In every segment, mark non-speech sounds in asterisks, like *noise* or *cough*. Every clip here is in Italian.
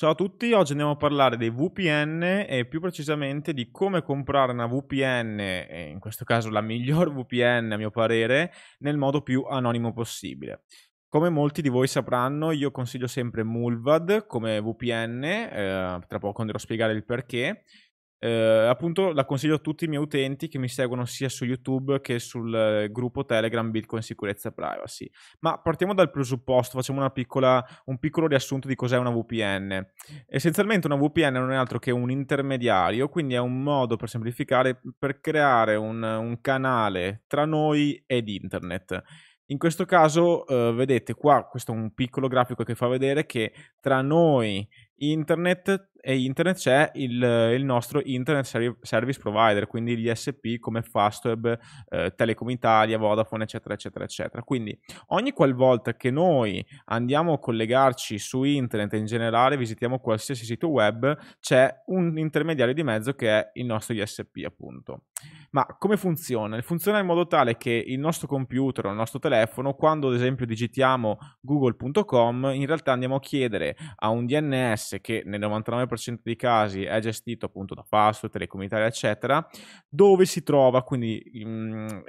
Ciao a tutti, oggi andiamo a parlare dei VPN e più precisamente di come comprare una VPN, e in questo caso la miglior *laughs* VPN a mio parere, nel modo più anonimo possibile. Come molti di voi sapranno, io consiglio sempre Mulvad come VPN, eh, tra poco andrò a spiegare il perché, eh, appunto la consiglio a tutti i miei utenti che mi seguono sia su YouTube che sul eh, gruppo Telegram Bitcoin Sicurezza Privacy. Ma partiamo dal presupposto, facciamo piccola, un piccolo riassunto di cos'è una VPN. Essenzialmente una VPN non è altro che un intermediario, quindi è un modo per semplificare per creare un, un canale tra noi ed internet. In questo caso eh, vedete qua, questo è un piccolo grafico che fa vedere che tra noi internet e internet c'è il, il, nostro internet service provider, quindi gli SP come Fastweb, eh, Telecom Italia, Vodafone, eccetera, eccetera, eccetera. Quindi ogni qualvolta che noi andiamo a collegarci su internet e in generale visitiamo qualsiasi sito web, c'è un intermediario di mezzo che è il nostro ISP, appunto. Ma come funziona? Funziona in modo tale che il nostro computer o il nostro telefono, quando ad esempio digitiamo google.com, in realtà andiamo a chiedere a un DNS che nel 99% 99% dei casi è gestito appunto da Fastweb, Telecom Italia, eccetera, dove si trova quindi in, mm,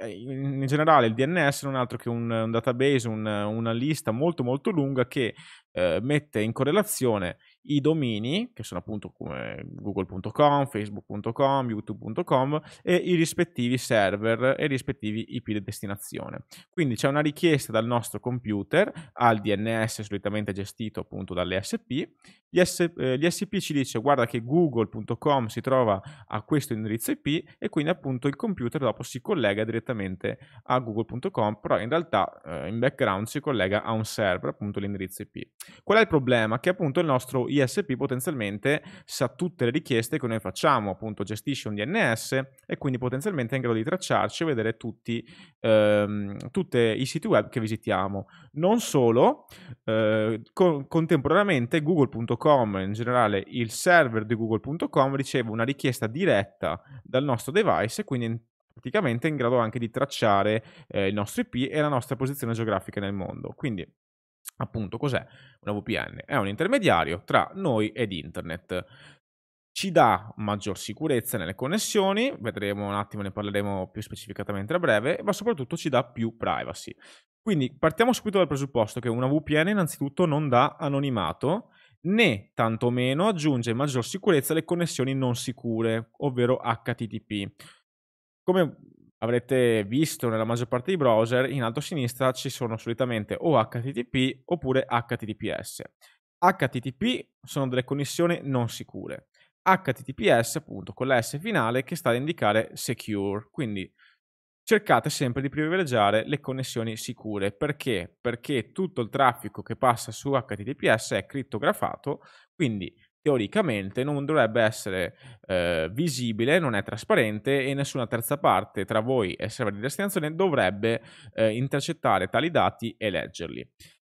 in, generale il DNS non è altro che un, un database, un, una lista molto molto lunga che eh, mette in correlazione i domini, che sono appunto come google.com, facebook.com, youtube.com e i rispettivi server e i rispettivi IP di destinazione. Quindi c'è una richiesta dal nostro computer al DNS solitamente gestito appunto dalle SP. Gli, eh, ci dice guarda che google.com si trova a questo indirizzo IP e quindi appunto il computer dopo si collega direttamente a google.com, però in realtà eh, in background si collega a un server, appunto l'indirizzo IP. Qual è il problema? Che appunto il nostro ISP potenzialmente sa tutte le richieste che noi facciamo, appunto gestisce un DNS e quindi potenzialmente è in grado di tracciarci e vedere tutti ehm, i siti web che visitiamo. Non solo, eh, co- contemporaneamente google.com, in generale il server di google.com riceve una richiesta diretta dal nostro device e quindi in praticamente in grado anche di tracciare eh, il nostro IP e la nostra posizione geografica nel mondo. Quindi Appunto, cos'è una VPN? È un intermediario tra noi ed internet. Ci dà maggior sicurezza nelle connessioni, vedremo un attimo, ne parleremo più specificatamente a breve, ma soprattutto ci dà più privacy. Quindi partiamo subito dal presupposto che una VPN innanzitutto non dà anonimato, né tantomeno aggiunge maggior sicurezza alle connessioni non sicure, ovvero HTTP. Come avrete visto nella maggior parte dei browser, in alto a sinistra ci sono solitamente o HTTP oppure HTTPS. HTTP sono delle connessioni non sicure. HTTPS appunto con la S finale che sta ad indicare secure, quindi cercate sempre di privilegiare le connessioni sicure. Perché? Perché tutto il traffico che passa su HTTPS è crittografato, quindi teoricamente non dovrebbe essere eh, visibile, non è trasparente e nessuna terza parte tra voi e il server di destinazione dovrebbe eh, intercettare tali dati e leggerli.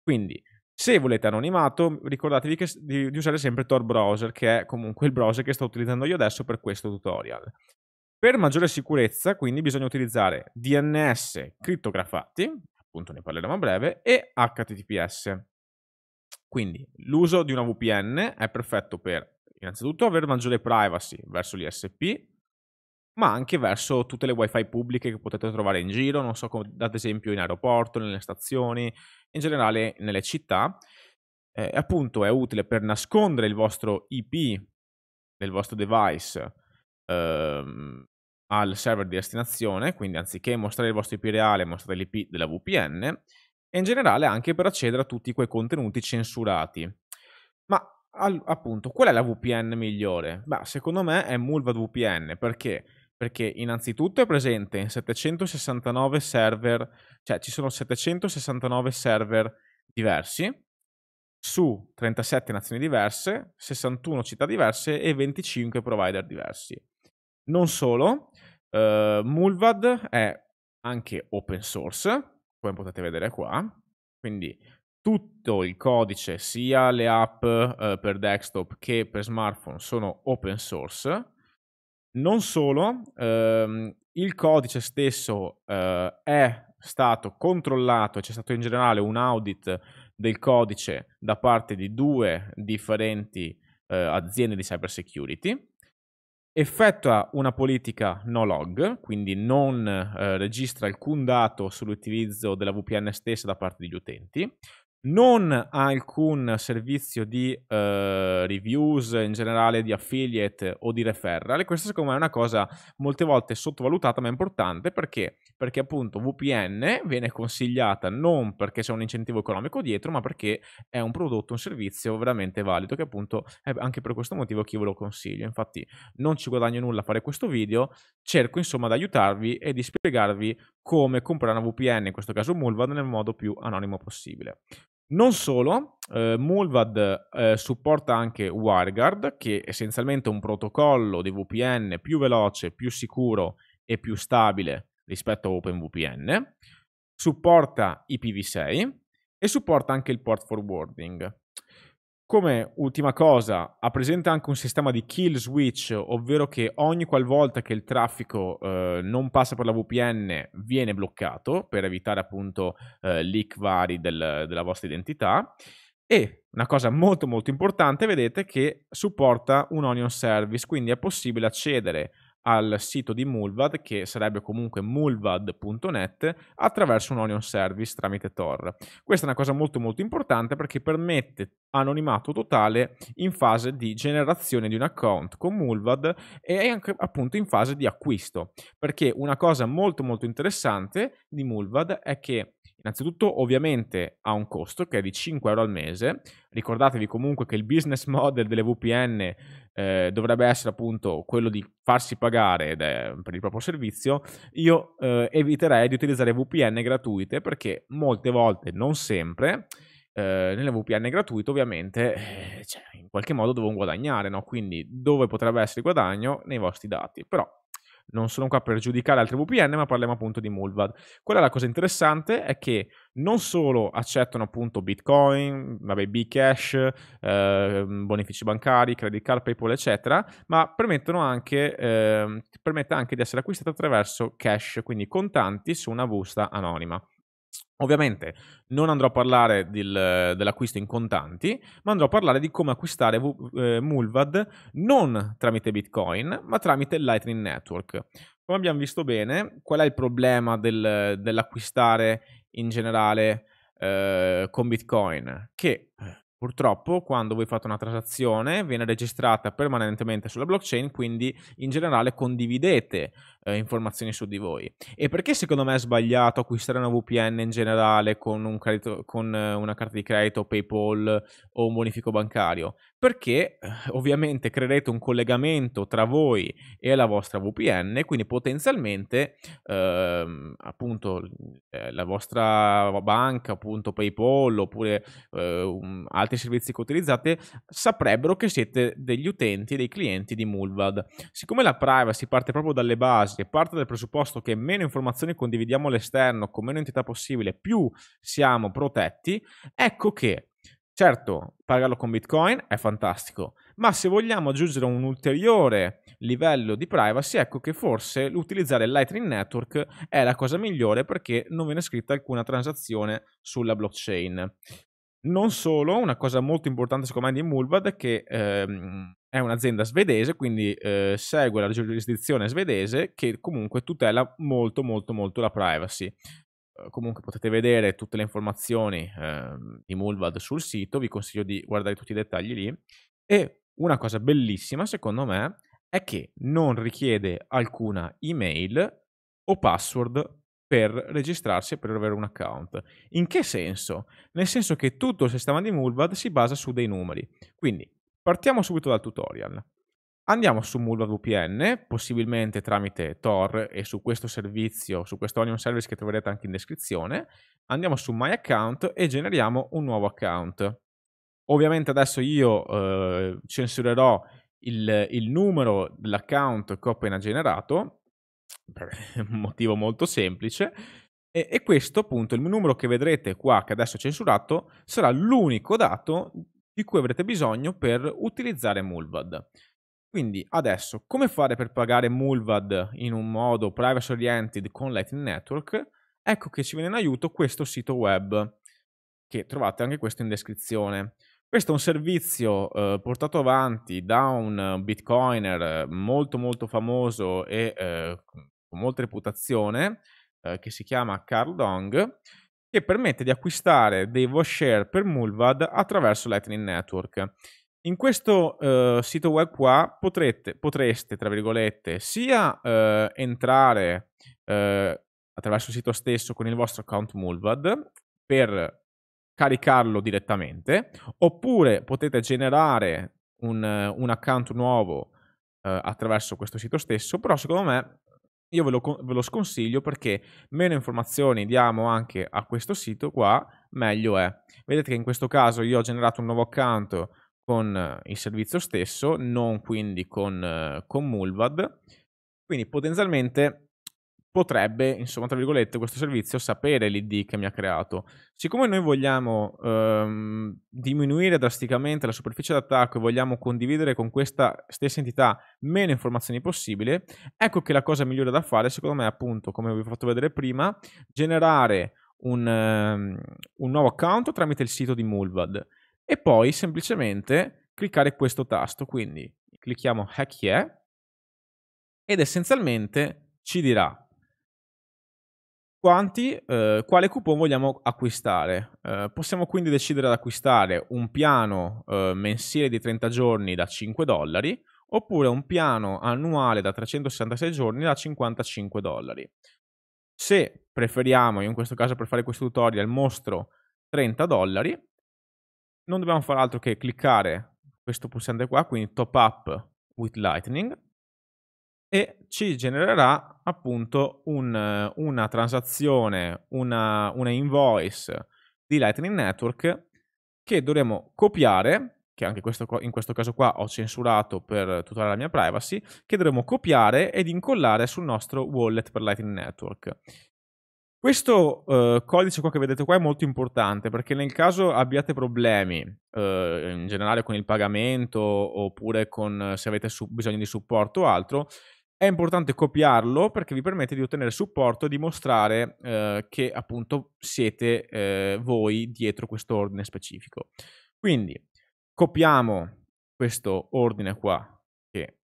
Quindi se volete anonimato ricordatevi che, di, di, usare sempre Tor Browser che è comunque il browser che sto utilizzando io adesso per questo tutorial. Per maggiore sicurezza quindi bisogna utilizzare DNS crittografati, appunto ne parleremo a breve, e HTTPS. Quindi l'uso di una VPN è perfetto per innanzitutto avere maggiore privacy verso gli l'ISP, ma anche verso tutte le wifi pubbliche che potete trovare in giro, non so, come, ad esempio in aeroporto, nelle stazioni, in generale nelle città. Eh, appunto è utile per nascondere il vostro IP del vostro device ehm, al server di destinazione, quindi anziché mostrare il vostro IP reale, mostrare l'IP della VPN e in generale anche per accedere a tutti quei contenuti censurati. Ma al, appunto, qual è la VPN migliore? Beh, secondo me è Mulvad VPN perché perché innanzitutto è presente in 769 server, cioè ci sono 769 server diversi su 37 nazioni diverse, 61 città diverse e 25 provider diversi. Non solo, eh, Mulvad è anche open source, come potete vedere qua. Quindi tutto il codice, sia le app eh, per desktop che per smartphone, sono open source. Non solo, ehm, il codice stesso eh, è stato controllato, c'è stato in generale un audit del codice da parte di due differenti eh, aziende di cybersecurity effettua una politica no log, quindi non eh, registra alcun dato sull'utilizzo della VPN stessa da parte degli utenti, non ha alcun servizio di eh, reviews in generale di affiliate o di referral e questa secondo me è una cosa molte volte sottovalutata ma importante perché perché appunto VPN viene consigliata non perché c'è un incentivo economico dietro ma perché è un prodotto un servizio veramente valido che appunto è anche per questo motivo che io ve lo consiglio infatti non ci guadagno nulla a fare questo video cerco insomma di aiutarvi e di spiegarvi come comprare una VPN in questo caso Mulvad nel modo più anonimo possibile non solo, eh, Mulvad eh, supporta anche WireGuard, che è essenzialmente un protocollo di VPN più veloce, più sicuro e più stabile rispetto a OpenVPN. Supporta IPv6 e supporta anche il port forwarding. Come ultima cosa, ha presente anche un sistema di kill switch, ovvero che ogni qualvolta che il traffico eh, non passa per la VPN viene bloccato per evitare appunto eh, leak vari del, della vostra identità. E una cosa molto molto importante, vedete che supporta un onion service, quindi è possibile accedere al sito di Mulvad, che sarebbe comunque mulvad.net, attraverso un onion service tramite Tor. Questa è una cosa molto molto importante perché permette anonimato totale in fase di generazione di un account con Mulvad e anche appunto in fase di acquisto. Perché una cosa molto molto interessante di Mulvad è che Innanzitutto ovviamente ha un costo che è di 5 euro al mese, ricordatevi comunque che il business model delle VPN eh, dovrebbe essere appunto quello di farsi pagare per il proprio servizio, io eh, eviterei di utilizzare VPN gratuite perché molte volte, non sempre, eh, nelle VPN gratuite ovviamente eh, cioè, in qualche modo devono guadagnare, no? quindi dove potrebbe essere il guadagno? Nei vostri dati, però non sono qua per giudicare altre VPN, ma parliamo appunto di Mulvad. Quella è la cosa interessante, è che non solo accettano appunto Bitcoin, vabbè, Bcash, eh, bonifici bancari, credit card, PayPal, eccetera, ma anche, eh, permette anche di essere acquistato attraverso cash, quindi contanti su una busta anonima. Ovviamente non andrò a parlare del, dell'acquisto in contanti, ma andrò a parlare di come acquistare eh, Mulvad non tramite Bitcoin, ma tramite Lightning Network. Come abbiamo visto bene, qual è il problema del, dell'acquistare in generale eh, con Bitcoin? Che eh, Purtroppo quando voi fate una transazione viene registrata permanentemente sulla blockchain, quindi in generale condividete eh, informazioni su di voi. E perché secondo me è sbagliato acquistare una VPN in generale con, un credito, con eh, una carta di credito, PayPal o un bonifico bancario? Perché eh, ovviamente creerete un collegamento tra voi e la vostra VPN, quindi potenzialmente eh, appunto eh, la vostra banca, appunto PayPal oppure eh, um, altri servizi che utilizzate, saprebbero che siete degli utenti, dei clienti di Mulvad. Siccome la privacy parte proprio dalle basi e parte dal presupposto che meno informazioni condividiamo all'esterno, con meno entità possibile, più siamo protetti, ecco che Certo, pagarlo con Bitcoin è fantastico, ma se vogliamo aggiungere un ulteriore livello di privacy, ecco che forse l'utilizzare Lightning Network è la cosa migliore perché non viene scritta alcuna transazione sulla blockchain. Non solo, una cosa molto importante secondo me di Mulvad è che ehm, è un'azienda svedese, quindi eh, segue la giurisdizione svedese che comunque tutela molto molto molto la privacy eh, comunque potete vedere tutte le informazioni eh, di Mulvad sul sito, vi consiglio di guardare tutti i dettagli lì e una cosa bellissima secondo me è che non richiede alcuna email o password per registrarsi e per avere un account. In che senso? Nel senso che tutto il sistema di Mulvad si basa su dei numeri. Quindi partiamo subito dal tutorial. Andiamo su Mulvad VPN, possibilmente tramite Tor e su questo servizio, su questo onion service che troverete anche in descrizione. Andiamo su My Account e generiamo un nuovo account. Ovviamente adesso io eh, censurerò il, il numero dell'account che ho appena generato, per *laughs* un motivo molto semplice, e, e questo appunto, il numero che vedrete qua, che adesso è censurato, sarà l'unico dato di cui avrete bisogno per utilizzare Mulvad. Quindi adesso, come fare per pagare Mulvad in un modo privacy oriented con Lightning Network? Ecco che ci viene in aiuto questo sito web, che trovate anche questo in descrizione. Questo è un servizio eh, portato avanti da un bitcoiner eh, molto molto famoso e eh, con molta reputazione eh, che si chiama Carl Dong che permette di acquistare dei share per Mulvad attraverso Lightning Network. In questo eh, sito web qua potrete, potreste, tra virgolette, sia eh, entrare attraverso il sito stesso con il vostro account Mulvad per caricarlo direttamente, oppure potete generare un, un account nuovo eh, attraverso questo sito stesso, però secondo me io ve lo, ve lo, sconsiglio perché meno informazioni diamo anche a questo sito qua, meglio è. Vedete che in questo caso io ho generato un nuovo account con eh, il servizio stesso, non quindi con, eh, con Mulvad, quindi potenzialmente potrebbe, insomma, tra virgolette, questo servizio sapere l'ID che mi ha creato. Siccome noi vogliamo ehm, diminuire drasticamente la superficie d'attacco e vogliamo condividere con questa stessa entità meno informazioni possibile, ecco che la cosa migliore da fare, secondo me, appunto, come vi ho fatto vedere prima, generare un, ehm, un nuovo account tramite il sito di Mulvad e poi semplicemente cliccare questo tasto. Quindi clicchiamo Hack Yeah ed essenzialmente ci dirà quanti, eh, quale coupon vogliamo acquistare. Eh, possiamo quindi decidere ad acquistare un piano eh, mensile di 30 giorni da 5 dollari oppure un piano annuale da 366 giorni da 55 dollari. Se preferiamo, io in questo caso per fare questo tutorial mostro 30 dollari, non dobbiamo fare altro che cliccare questo pulsante qua, quindi top up with lightning, e ci genererà appunto un, una transazione, una, una invoice di Lightning Network che dovremo copiare, che anche questo, in questo caso qua ho censurato per tutelare la mia privacy, che dovremo copiare ed incollare sul nostro wallet per Lightning Network. Questo eh, codice qua che vedete qua è molto importante perché nel caso abbiate problemi eh, in generale con il pagamento oppure con, se avete bisogno di supporto o altro, è importante copiarlo perché vi permette di ottenere supporto e dimostrare eh, che appunto siete eh, voi dietro questo ordine specifico. Quindi copiamo questo ordine qua che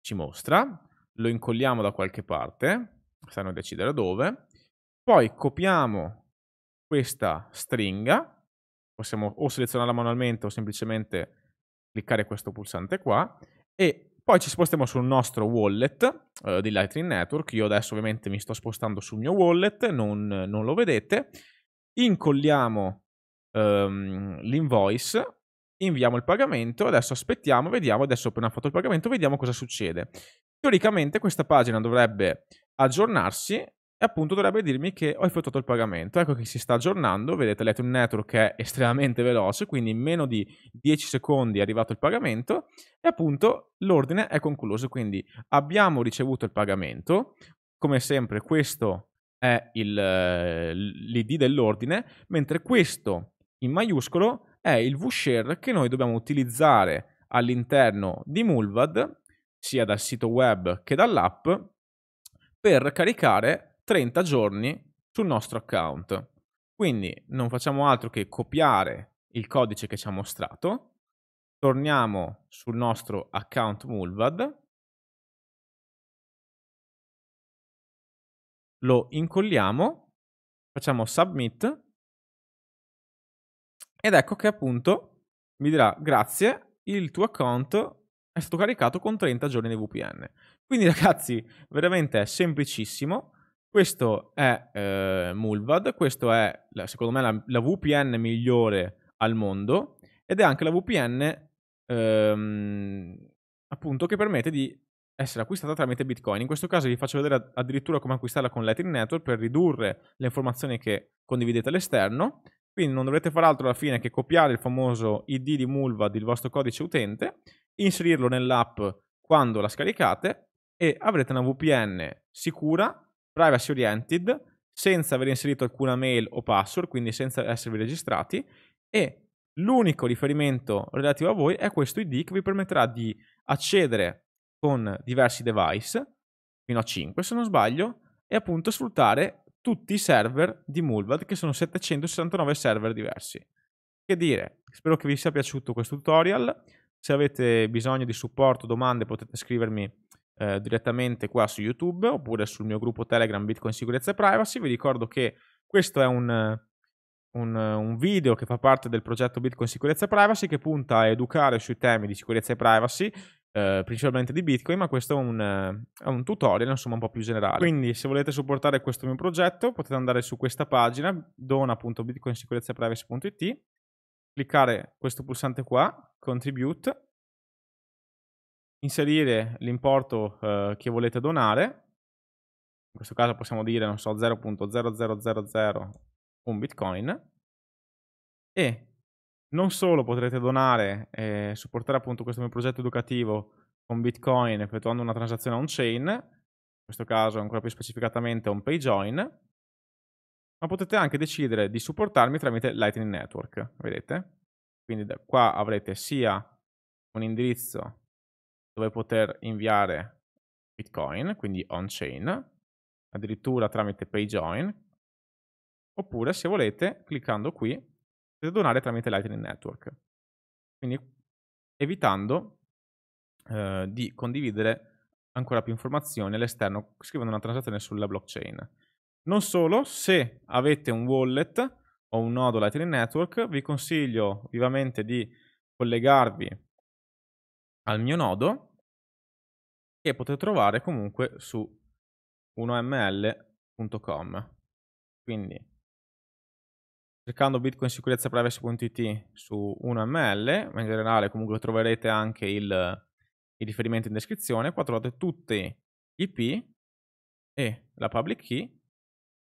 ci mostra, lo incolliamo da qualche parte, stanno a decidere dove, poi copiamo questa stringa, possiamo o selezionarla manualmente o semplicemente cliccare questo pulsante qua e poi ci spostiamo sul nostro wallet eh, di Lightning Network. Io adesso ovviamente mi sto spostando sul mio wallet, non, non lo vedete. Incolliamo ehm, l'invoice, inviamo il pagamento, adesso aspettiamo, vediamo, adesso appena fatto il pagamento vediamo cosa succede. Teoricamente questa pagina dovrebbe aggiornarsi e appunto dovrebbe dirmi che ho effettuato il pagamento. Ecco che si sta aggiornando, vedete l'Ethereum Network è estremamente veloce, quindi in meno di 10 secondi è arrivato il pagamento e appunto l'ordine è concluso, quindi abbiamo ricevuto il pagamento, come sempre questo è il, eh, l'id dell'ordine, mentre questo in maiuscolo è il vShare che noi dobbiamo utilizzare all'interno di Mulvad, sia dal sito web che dall'app, per caricare 30 giorni sul nostro account. Quindi non facciamo altro che copiare il codice che ci ha mostrato, torniamo sul nostro account Mulvad, lo incolliamo, facciamo submit ed ecco che appunto mi dirà grazie, il tuo account è stato caricato con 30 giorni di VPN. Quindi *laughs* ragazzi, veramente è semplicissimo questo è eh, Mulvad, questo è secondo me la, la, VPN migliore al mondo ed è anche la VPN ehm, appunto che permette di essere acquistata tramite Bitcoin. In questo caso vi faccio vedere addirittura come acquistarla con Lightning Network per ridurre le informazioni che condividete all'esterno. Quindi non dovrete fare altro alla fine che copiare il famoso ID di Mulvad, il vostro codice utente, inserirlo nell'app quando la scaricate e avrete una VPN sicura privacy oriented, senza aver inserito alcuna mail o password, quindi senza esservi registrati, e l'unico riferimento relativo a voi è questo ID che vi permetterà di accedere con diversi device, fino a 5 se non sbaglio, e appunto sfruttare tutti i server di Mulvad, che sono 769 server diversi. Che dire, spero che vi sia piaciuto questo tutorial, se avete bisogno di supporto, domande potete scrivermi eh, direttamente qua su YouTube oppure sul mio gruppo Telegram Bitcoin Sicurezza e Privacy. Vi ricordo che questo è un, un, un, video che fa parte del progetto Bitcoin Sicurezza e Privacy che punta a educare sui temi di sicurezza e privacy. Eh, principalmente di Bitcoin, ma questo è un, è un tutorial insomma un po' più generale. Quindi, se volete supportare questo mio progetto, potete andare su questa pagina dona.bitcoinsicurezzaprivacy.it, cliccare questo pulsante qua, contribute, inserire l'importo eh, che volete donare, in questo caso possiamo dire, non so, 0.0000 un bitcoin, e non solo potrete donare e eh, supportare appunto questo mio progetto educativo con bitcoin effettuando una transazione on-chain, in questo caso ancora più specificatamente un join, ma potete anche decidere di supportarmi tramite Lightning Network, vedete? Quindi da qua avrete sia un indirizzo dove poter inviare Bitcoin, quindi on-chain, addirittura tramite PayJoin, oppure se volete, cliccando qui, potete donare tramite Lightning Network. Quindi evitando eh, di condividere ancora più informazioni all'esterno scrivendo una transazione sulla blockchain. Non solo, se avete un wallet o un nodo Lightning Network, vi consiglio vivamente di collegarvi al mio nodo che potete trovare comunque su 1ml.com. Quindi cercando Bitcoin sicurezza privacy.it su 1ml, ma in generale comunque troverete anche il, il riferimento in descrizione, qua trovate tutti i P e la public key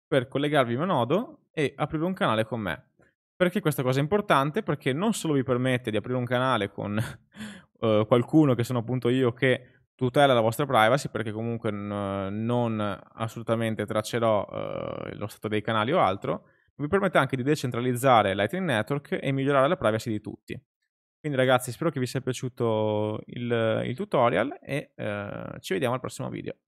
per collegarvi al mio nodo e aprire un canale con me. Perché questa cosa è importante? Perché non solo vi permette di aprire un canale con eh, qualcuno che sono appunto io che tutela la vostra privacy perché comunque non assolutamente traccerò eh, lo stato dei canali o altro, vi permette anche di decentralizzare Lightning Network e migliorare la privacy di tutti. Quindi ragazzi spero che vi sia piaciuto il, il tutorial e eh, ci vediamo al prossimo video.